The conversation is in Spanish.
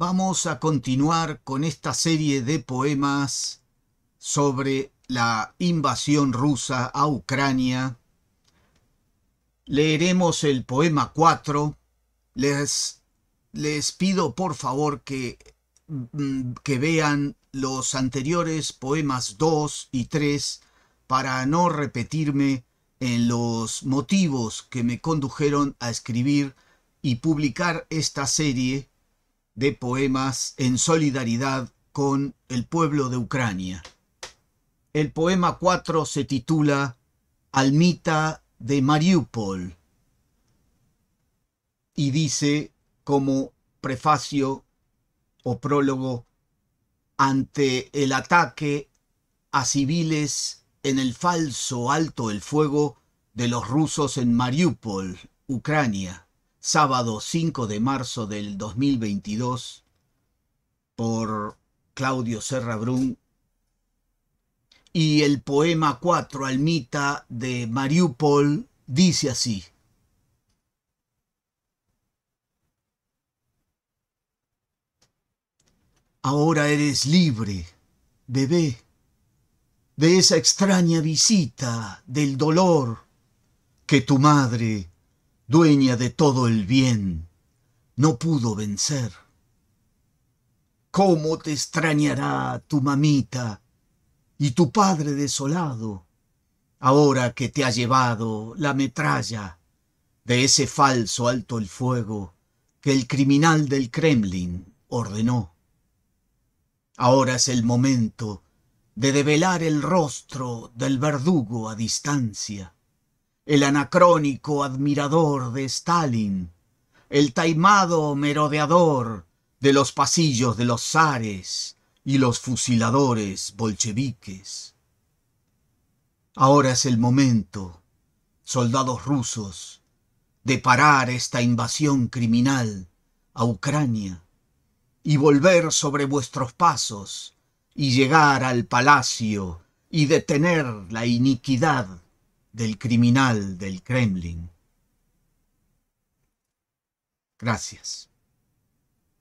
Vamos a continuar con esta serie de poemas sobre la invasión rusa a Ucrania. Leeremos el poema 4. Les, les pido por favor que, mm, que vean los anteriores poemas 2 y 3 para no repetirme en los motivos que me condujeron a escribir y publicar esta serie de poemas en solidaridad con el pueblo de Ucrania. El poema 4 se titula Almita de Mariupol y dice como prefacio o prólogo ante el ataque a civiles en el falso alto el fuego de los rusos en Mariupol, Ucrania sábado 5 de marzo del 2022 por Claudio Serra Brun y el poema 4 Almita de Mariupol dice así. Ahora eres libre, bebé, de esa extraña visita del dolor que tu madre dueña de todo el bien, no pudo vencer. ¿Cómo te extrañará tu mamita y tu padre desolado, ahora que te ha llevado la metralla de ese falso alto el fuego que el criminal del Kremlin ordenó? Ahora es el momento de develar el rostro del verdugo a distancia el anacrónico admirador de Stalin, el taimado merodeador de los pasillos de los zares y los fusiladores bolcheviques. Ahora es el momento, soldados rusos, de parar esta invasión criminal a Ucrania y volver sobre vuestros pasos y llegar al palacio y detener la iniquidad del criminal del Kremlin. Gracias.